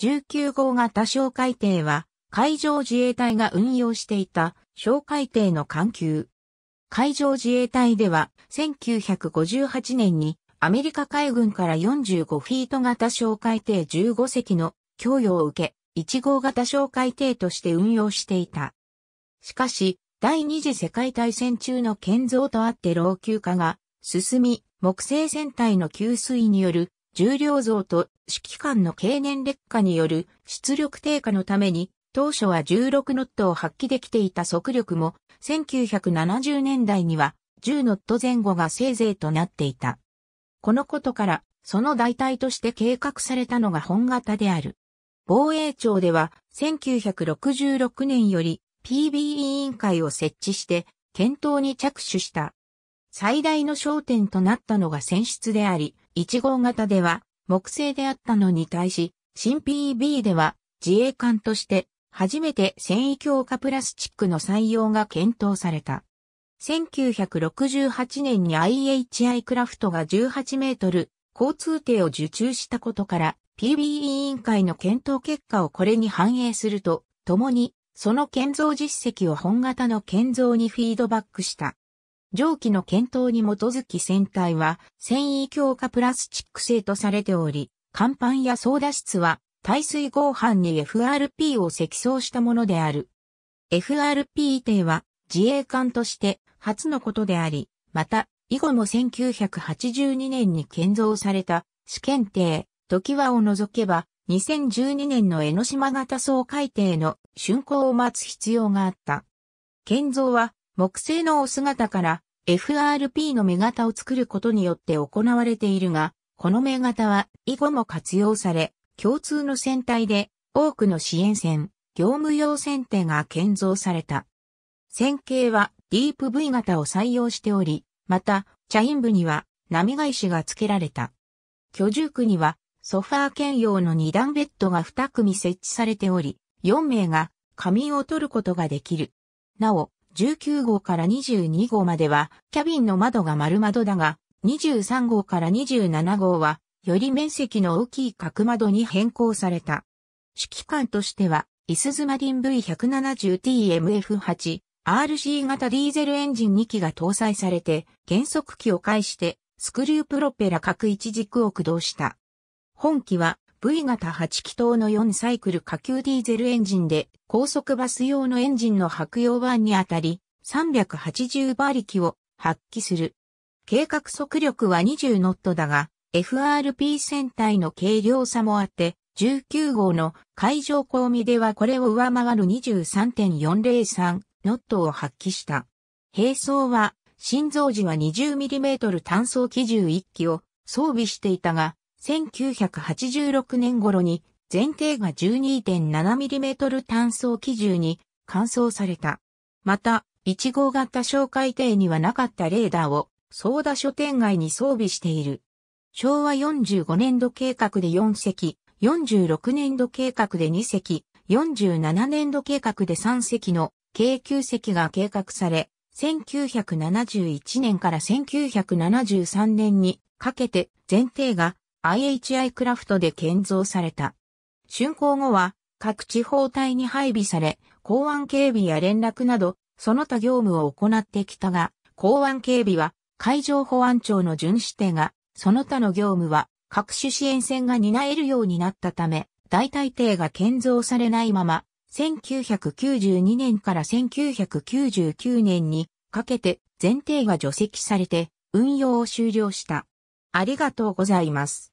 19号型小海艇は、海上自衛隊が運用していた小海艇の艦級。海上自衛隊では、1958年にアメリカ海軍から45フィート型小海艇15隻の供与を受け、1号型小海艇として運用していた。しかし、第二次世界大戦中の建造とあって老朽化が進み、木製船体の給水による重量増と指揮官の経年劣化による出力低下のために、当初は16ノットを発揮できていた速力も、1970年代には10ノット前後がせいぜいとなっていた。このことから、その代替として計画されたのが本型である。防衛庁では、1966年より PB 委員会を設置して、検討に着手した。最大の焦点となったのが選出であり、1号型では木製であったのに対し、新 PEB では自衛艦として初めて繊維強化プラスチックの採用が検討された。1968年に IHI クラフトが18メートル交通艇を受注したことから PBE 委員会の検討結果をこれに反映すると、ともにその建造実績を本型の建造にフィードバックした。上記の検討に基づき船体は繊維強化プラスチック製とされており、甲板や操舵室は耐水合板に FRP を積層したものである。FRP 艇は自衛艦として初のことであり、また、以後も1982年に建造された試験艇、時はを除けば、2012年の江ノ島型総海艇の竣工を待つ必要があった。建造は木製のお姿から FRP の目型を作ることによって行われているが、この目型は以後も活用され、共通の船体で多くの支援船、業務用船艇が建造された。船形はディープ V 型を採用しており、また、チャイン部には波返しが付けられた。居住区にはソファー兼用の2段ベッドが2組設置されており、4名が仮眠を取ることができる。なお、19号から22号までは、キャビンの窓が丸窓だが、23号から27号は、より面積の大きい角窓に変更された。指揮官としては、イスズマリン V170TMF8、RC 型ディーゼルエンジン2機が搭載されて、減速機を介して、スクリュープロペラ各一軸を駆動した。本機は、V 型8気筒の4サイクル下級ディーゼルエンジンで高速バス用のエンジンの白用版にあたり380馬力を発揮する。計画速力は20ノットだが FRP 船体の軽量差もあって19号の海上込みではこれを上回る23.403ノットを発揮した。並走は、心臓時は 20mm 単装機1 1機を装備していたが、1986年頃に全艇が 12.7mm 単装機銃に換装された。また、1号型紹介艇にはなかったレーダーをソーダ書店街に装備している。昭和45年度計画で4隻、46年度計画で2隻、47年度計画で3隻の計9隻が計画され、1971年から1973年にかけて前提が IHI クラフトで建造された。竣工後は各地方隊に配備され、港湾警備や連絡など、その他業務を行ってきたが、港湾警備は海上保安庁の巡視艇が、その他の業務は各種支援船が担えるようになったため、大体艇が建造されないまま、1992年から1999年にかけて前艇が除籍されて運用を終了した。ありがとうございます。